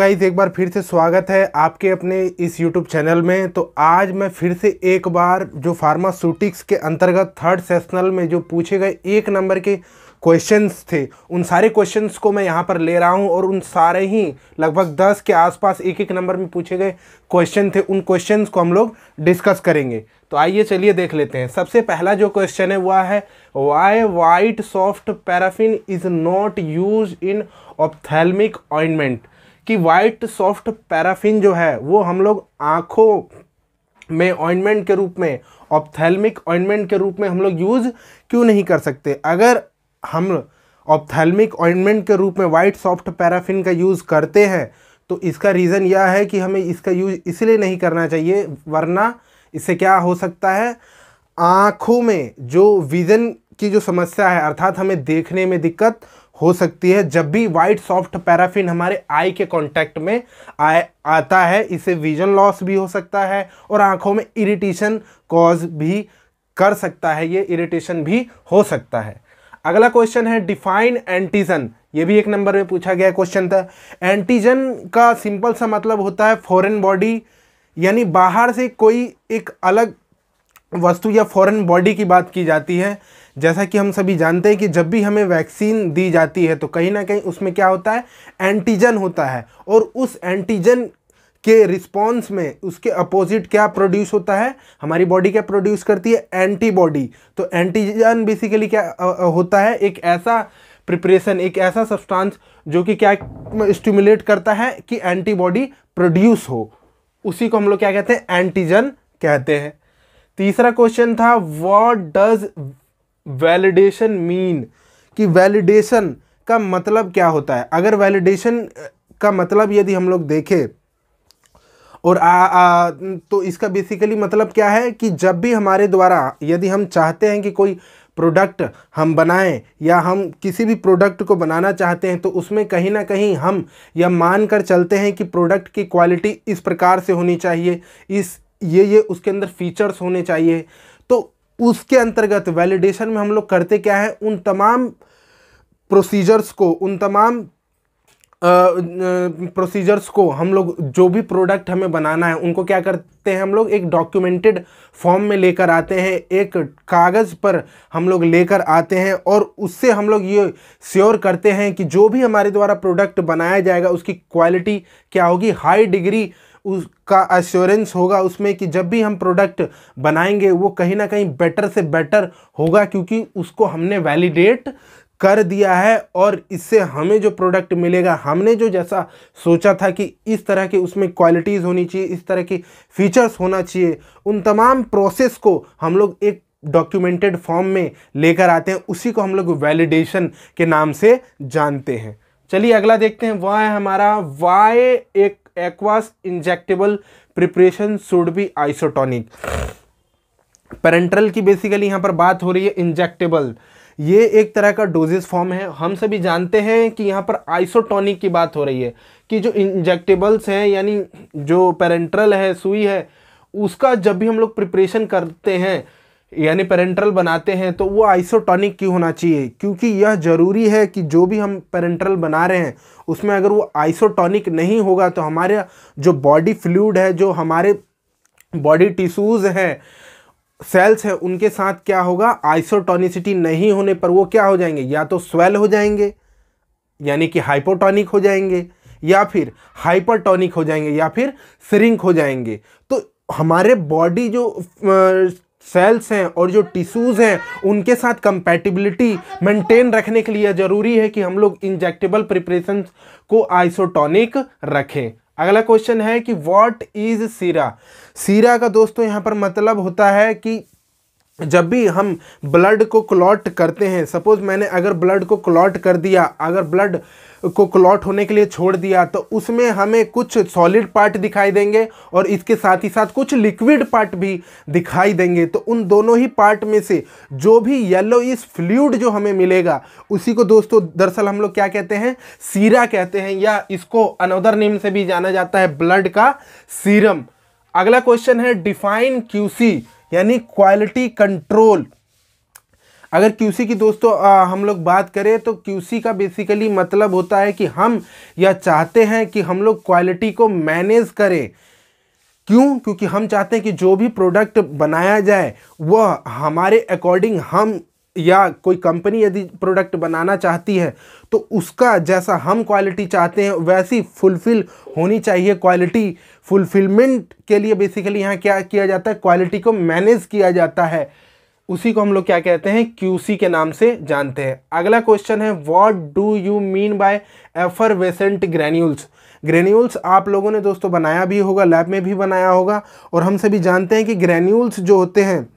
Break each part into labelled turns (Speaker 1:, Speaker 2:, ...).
Speaker 1: guys तो एक बार फिर से स्वागत है आपके अपने इस यूट्यूब चैनल में तो आज मैं फिर से एक बार जो फार्मास्यूटिक्स के अंतर्गत थर्ड सेशनल में जो पूछे गए एक नंबर के क्वेश्चंस थे उन सारे क्वेश्चंस को मैं यहाँ पर ले रहा हूँ और उन सारे ही लगभग दस के आसपास एक एक नंबर में पूछे गए क्वेश्चन थे उन क्वेश्चंस को हम लोग डिस्कस करेंगे तो आइए चलिए देख लेते हैं सबसे पहला जो क्वेश्चन है वह है why white soft paraffin is not use in ophthalmic ointment कि वाइट सॉफ्ट पैराफिन जो है वो हम लोग आँखों में ऑइंटमेंट के रूप में ऑप्थेलमिक ऑइंटमेंट के रूप में हम लोग यूज़ क्यों नहीं कर सकते अगर हम ऑप्थेलमिक ऑइंटमेंट के रूप में वाइट सॉफ्ट पैराफिन का यूज़ करते हैं तो इसका रीज़न यह है कि हमें इसका यूज इसलिए नहीं करना चाहिए वरना इससे क्या हो सकता है आँखों में जो विज़न की जो समस्या है अर्थात हमें देखने में दिक्कत हो सकती है जब भी वाइट सॉफ्ट पैराफिन हमारे आई के कांटेक्ट में आए आता है इसे विजन लॉस भी हो सकता है और आंखों में इरिटेशन कॉज भी कर सकता है ये इरिटेशन भी हो सकता है अगला क्वेश्चन है डिफाइन एंटीजन ये भी एक नंबर में पूछा गया क्वेश्चन था एंटीजन का सिंपल सा मतलब होता है फॉरेन बॉडी यानी बाहर से कोई एक अलग वस्तु या फॉरेन बॉडी की बात की जाती है जैसा कि हम सभी जानते हैं कि जब भी हमें वैक्सीन दी जाती है तो कहीं ना कहीं उसमें क्या होता है एंटीजन होता है और उस एंटीजन के रिस्पॉन्स में उसके अपोजिट क्या प्रोड्यूस होता है हमारी बॉडी क्या प्रोड्यूस करती है एंटीबॉडी तो एंटीजन बेसिकली क्या होता है एक ऐसा प्रिपरेशन एक ऐसा सब्सटेंस जो कि क्या स्टिमुलेट करता है कि एंटीबॉडी प्रोड्यूस हो उसी को हम लोग क्या कहते हैं एंटीजन कहते हैं तीसरा क्वेश्चन था वॉट डज वैलिडेशन मीन कि वैलिडेशन का मतलब क्या होता है अगर वैलिडेशन का मतलब यदि हम लोग देखें और आ, आ, तो इसका बेसिकली मतलब क्या है कि जब भी हमारे द्वारा यदि हम चाहते हैं कि कोई प्रोडक्ट हम बनाएं या हम किसी भी प्रोडक्ट को बनाना चाहते हैं तो उसमें कहीं ना कहीं हम यह मान कर चलते हैं कि प्रोडक्ट की क्वालिटी इस प्रकार से होनी चाहिए इस ये ये उसके अंदर फीचर्स होने चाहिए उसके अंतर्गत वैलिडेशन में हम लोग करते क्या है उन तमाम प्रोसीजर्स को उन तमाम प्रोसीजर्स को हम लोग जो भी प्रोडक्ट हमें बनाना है उनको क्या करते हैं हम लोग एक डॉक्यूमेंटेड फॉर्म में लेकर आते हैं एक कागज़ पर हम लोग लेकर आते हैं और उससे हम लोग ये श्योर करते हैं कि जो भी हमारे द्वारा प्रोडक्ट बनाया जाएगा उसकी क्वालिटी क्या होगी हाई डिग्री उसका एश्योरेंस होगा उसमें कि जब भी हम प्रोडक्ट बनाएंगे वो कहीं ना कहीं बेटर से बेटर होगा क्योंकि उसको हमने वैलिडेट कर दिया है और इससे हमें जो प्रोडक्ट मिलेगा हमने जो जैसा सोचा था कि इस तरह की उसमें क्वालिटीज़ होनी चाहिए इस तरह की फ़ीचर्स होना चाहिए उन तमाम प्रोसेस को हम लोग एक डॉक्यूमेंटेड फॉर्म में लेकर आते हैं उसी को हम लोग वैलिडेशन के नाम से जानते हैं चलिए अगला देखते हैं वह है हमारा वाई एक aqueous injectable preparation should be isotonic parenteral की बेसिकली यहाँ पर बात हो रही है इंजेक्टेबल ये एक तरह का डोजेस फॉर्म है हम सभी जानते हैं कि यहाँ पर आइसोटॉनिक की बात हो रही है कि जो इंजेक्टेबल्स हैं यानी जो पेरेंट्रल है सुई है उसका जब भी हम लोग प्रिपरेशन करते हैं यानी पेरेंट्रल बनाते हैं तो वो आइसोटॉनिक क्यों होना चाहिए क्योंकि यह ज़रूरी है कि जो भी हम पेरेंट्रल बना रहे हैं उसमें अगर वो आइसोटॉनिक नहीं होगा तो हमारे जो बॉडी फ्लूड है जो हमारे बॉडी टिश्यूज़ हैं सेल्स हैं उनके साथ क्या होगा आइसोटॉनिसिटी नहीं होने पर वो क्या हो जाएंगे या तो स्वेल हो जाएंगे यानी कि हाइपोटॉनिक हो जाएंगे या फिर हाइपरटॉनिक हो जाएंगे या फिर सिरिंक हो जाएंगे तो हमारे बॉडी जो सेल्स हैं और जो टिश्यूज़ हैं उनके साथ कंपैटिबिलिटी मेंटेन रखने के लिए ज़रूरी है कि हम लोग इंजेक्टेबल प्रिपरेशन को आइसोटॉनिक रखें अगला क्वेश्चन है कि व्हाट इज सीरा सीरा का दोस्तों यहाँ पर मतलब होता है कि जब भी हम ब्लड को क्लॉट करते हैं सपोज़ मैंने अगर ब्लड को क्लॉट कर दिया अगर ब्लड को क्लॉट होने के लिए छोड़ दिया तो उसमें हमें कुछ सॉलिड पार्ट दिखाई देंगे और इसके साथ ही साथ कुछ लिक्विड पार्ट भी दिखाई देंगे तो उन दोनों ही पार्ट में से जो भी येलो इस फ्लूड जो हमें मिलेगा उसी को दोस्तों दरअसल हम लोग क्या कहते हैं सीरा कहते हैं या इसको अनोदर नेम से भी जाना जाता है ब्लड का सीरम अगला क्वेश्चन है डिफाइन क्यूसी यानी क्वालिटी कंट्रोल अगर क्यूसी की दोस्तों आ, हम लोग बात करें तो क्यूसी का बेसिकली मतलब होता है कि हम यह चाहते हैं कि हम लोग क्वालिटी को मैनेज करें क्यों क्योंकि हम चाहते हैं कि जो भी प्रोडक्ट बनाया जाए वह हमारे अकॉर्डिंग हम या कोई कंपनी यदि प्रोडक्ट बनाना चाहती है तो उसका जैसा हम क्वालिटी चाहते हैं वैसी फुलफ़िल होनी चाहिए क्वालिटी फुलफिलमेंट के लिए बेसिकली यहाँ क्या किया जाता है क्वालिटी को मैनेज किया जाता है उसी को हम लोग क्या कहते हैं क्यूसी के नाम से जानते हैं अगला क्वेश्चन है what do you mean by effervescent granules granules आप लोगों ने दोस्तों बनाया भी होगा लैब में भी बनाया होगा और हम सभी जानते हैं कि ग्रेन्यूल्स जो होते हैं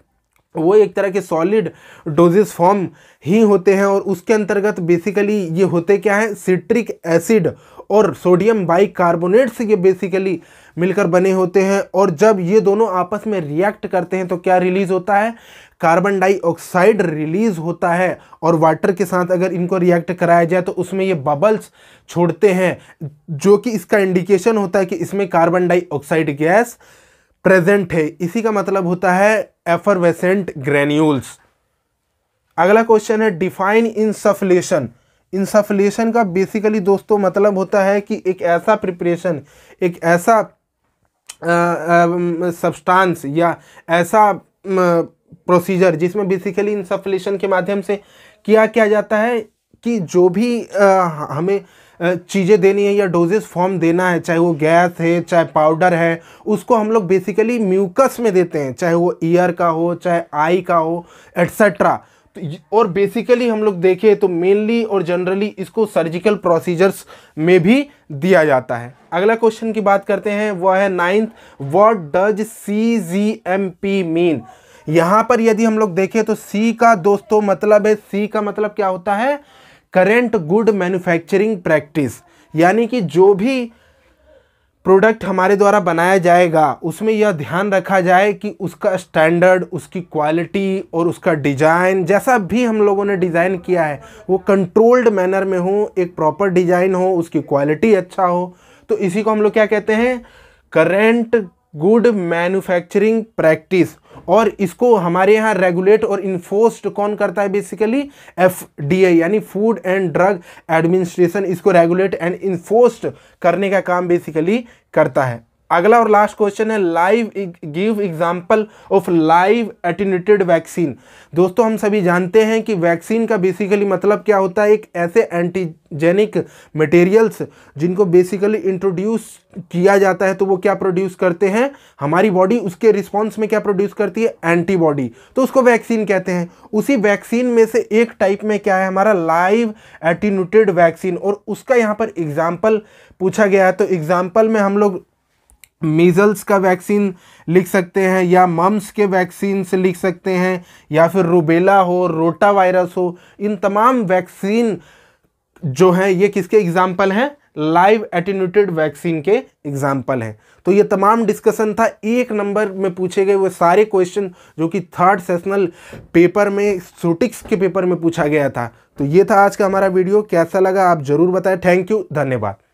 Speaker 1: वो एक तरह के सॉलिड डोजेस फॉर्म ही होते हैं और उसके अंतर्गत बेसिकली ये होते क्या है सिट्रिक एसिड और सोडियम कार्बोनेट से ये बेसिकली मिलकर बने होते हैं और जब ये दोनों आपस में रिएक्ट करते हैं तो क्या रिलीज़ होता है कार्बन डाइऑक्साइड रिलीज़ होता है और वाटर के साथ अगर इनको रिएक्ट कराया जाए तो उसमें ये बबल्स छोड़ते हैं जो कि इसका इंडिकेशन होता है कि इसमें कार्बन डाइऑक्साइड गैस प्रेजेंट है इसी का मतलब होता है एफरवेसेंट ग्रेन्यूल्स अगला क्वेश्चन है डिफाइन इंसफलेशन इंसफलेशन का बेसिकली दोस्तों मतलब होता है कि एक ऐसा प्रिपरेशन एक ऐसा सब्सटेंस या ऐसा प्रोसीजर जिसमें बेसिकली इंसफलेशन के माध्यम से किया क्या जाता है कि जो भी आ, हमें चीज़ें देनी है या डोजेस फॉर्म देना है चाहे वो गैस है चाहे पाउडर है उसको हम लोग बेसिकली म्यूकस में देते हैं चाहे वो ईयर का हो चाहे आई का हो एट्सेट्रा तो और बेसिकली हम लोग देखें तो मेनली और जनरली इसको सर्जिकल प्रोसीजर्स में भी दिया जाता है अगला क्वेश्चन की बात करते हैं वह है ninth what does C G M P mean यहाँ पर यदि हम लोग देखें तो सी का दोस्तों मतलब है सी का मतलब क्या होता है करेंट गुड मैन्युफैक्चरिंग प्रैक्टिस यानी कि जो भी प्रोडक्ट हमारे द्वारा बनाया जाएगा उसमें यह ध्यान रखा जाए कि उसका स्टैंडर्ड उसकी क्वालिटी और उसका डिज़ाइन जैसा भी हम लोगों ने डिज़ाइन किया है वो कंट्रोल्ड मैनर में हो एक प्रॉपर डिज़ाइन हो उसकी क्वालिटी अच्छा हो तो इसी को हम लोग क्या कहते हैं करेंट गुड मैन्युफैक्चरिंग प्रैक्टिस और इसको हमारे यहाँ रेगुलेट और इन्फोर्स्ड कौन करता है बेसिकली एफ यानी फूड एंड ड्रग एडमिनिस्ट्रेशन इसको रेगुलेट एंड इन्फोर्स्ड करने का काम बेसिकली करता है अगला और लास्ट क्वेश्चन है live give example of live attenuated vaccine दोस्तों हम सभी जानते हैं कि वैक्सीन का बेसिकली मतलब क्या होता है एक ऐसे एंटीजेनिक मटेरियल्स जिनको बेसिकली इंट्रोड्यूस किया जाता है तो वो क्या प्रोड्यूस करते हैं हमारी बॉडी उसके रिस्पॉन्स में क्या प्रोड्यूस करती है एंटीबॉडी तो उसको वैक्सीन कहते हैं उसी वैक्सीन में से एक टाइप में क्या है हमारा लाइव एटिनेटेड वैक्सीन और उसका यहाँ पर एग्जाम्पल पूछा गया है तो एग्जाम्पल में हम लोग मीज़ल्स का वैक्सीन लिख सकते हैं या मम्स के वैक्सीन से लिख सकते हैं या फिर रूबेला हो रोटा वायरस हो इन तमाम वैक्सीन जो हैं ये किसके एग्ज़ाम्पल हैं लाइव एटीन्यूटेड वैक्सीन के एग्जाम्पल हैं तो ये तमाम डिस्कशन था एक नंबर में पूछे गए वो सारे क्वेश्चन जो कि थर्ड सेशनल पेपर में सोटिक्स के पेपर में पूछा गया था तो ये था आज का हमारा वीडियो कैसा लगा आप ज़रूर बताएं थैंक यू धन्यवाद